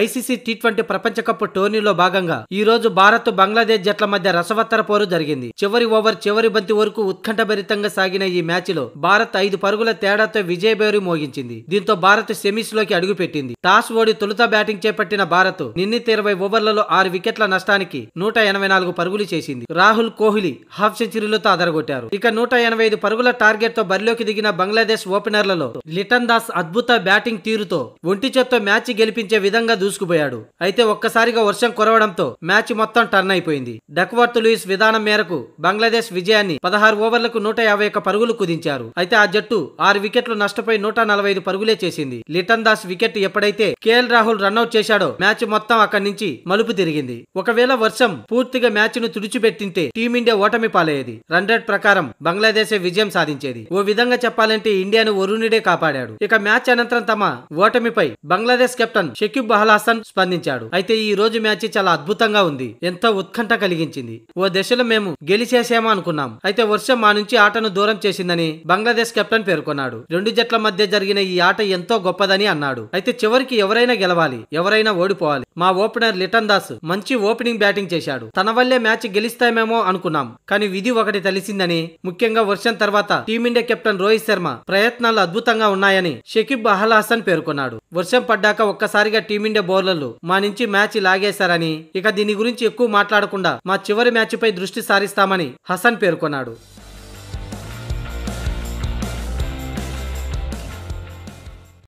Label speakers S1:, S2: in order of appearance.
S1: ICC T twenty ప్రపంచ cup టోర్నీలో భాగంగా ఈ రోజు భారత్ బంగ్లాదేశ్ జట్ల మధ్య రసవత్తర పోరు జరిగింది చివరి ఓవర్ చివరి బంతి వరకు ఉత్కంఠభరితంగా సాగిన ఈ మ్యాచ్ లో భారత్ ఐదు పరుగుల తేడాతో విజయబేరి మోగించింది దీంతో భారత్ సెమీస్ లోకి అడుగుపెట్టింది టాస్ ఓడి తొలుత బ్యాటింగ్ చేపట్టిన భారత్ నిన్నీ ఇరవై ఓవర్లలో ఆరు వికెట్ల నష్టానికి నూట ఎనభై నాలుగు పరుగులు చేసింది రాహుల్ కోహ్లీ హాఫ్ సెంచరీలతో అదరగొట్టారు ఇక నూట ఎనభై ఐదు పరుగుల టార్గెట్ తో బరిలోకి దిగిన బంగ్లాదేశ్ ఓపెనర్లలో లిటన్ దాస్ అద్భుత బ్యాటింగ్ తీరుతో ఒంటి మ్యాచ్ గెలిపించే విధంగా దూసుకుపోయాడు అయితే ఒక్కసారిగా వర్షం కురవడంతో మ్యాచ్ మొత్తం టర్న్ అయిపోయింది డక్వర్త్ లూయిస్ విధానం మేరకు బంగ్లాదేశ్ విజయాన్ని పదహారు ఓవర్లకు నూట యాభై ఒక్క పరుగులు కుదించారు అయితే ఆ జట్టు ఆరు వికెట్లు నష్టపోయి నూట నలభై ఐదు పరుగులే చేసింది లిటన్ దాస్ వికెట్ ఎప్పుడైతే కేఎల్ రాహుల్ రన్అట్ చేశాడో మ్యాచ్ మొత్తం అక్కడి నుంచి మలుపు తిరిగింది ఒకవేళ వర్షం పూర్తిగా మ్యాచ్ ను తుడిచిపెట్టింటే టీమిండియా ఓటమి పాలయ్యేది రన్ రేట్ ప్రకారం బంగ్లాదేశ్ విజయం సాధించేది ఓ విధంగా చెప్పాలంటే ఇండియాను వరుణుడే కాపాడాడు ఇక మ్యాచ్ అనంతరం తమ ఓటమిపై బంగ్లాదేశ్ కెప్టెన్ షకీబ్ బహల్ కమల్ హాసన్ స్పందించాడు అయితే ఈ రోజు మ్యాచ్ చాలా అద్భుతంగా ఉంది ఎంతో ఉత్కంఠ కలిగించింది ఓ దశలో మేము గెలిచేసేమో అనుకున్నాం అయితే వర్షం మా నుంచి ఆటను దూరం చేసిందని బంగ్లాదేశ్ కెప్టెన్ పేర్కొన్నాడు రెండు జట్ల మధ్య జరిగిన ఈ ఆట ఎంతో గొప్పదని అన్నాడు అయితే చివరికి ఎవరైనా గెలవాలి ఎవరైనా ఓడిపోవాలి మా ఓపెనర్ లిటన్ దాస్ మంచి ఓపెనింగ్ బ్యాటింగ్ చేశాడు తన వల్లే మ్యాచ్ గెలిస్తామేమో అనుకున్నాం కానీ విధి ఒకటి తెలిసిందని ముఖ్యంగా వర్షం తర్వాత టీమిండియా కెప్టెన్ రోహిత్ శర్మ ప్రయత్నాలు అద్భుతంగా ఉన్నాయని షకీబ్ అహల్ హాసన్ పేర్కొన్నాడు వర్షం పడ్డాక ఒక్కసారిగా టీమిండియా ఉండే బౌలర్లు మా నుంచి మ్యాచ్ లాగేశారని ఇక దీని గురించి ఎక్కువ మాట్లాడకుండా మా చివరి మ్యాచ్ పై దృష్టి సారిస్తామని హసన్ పేర్కొన్నాడు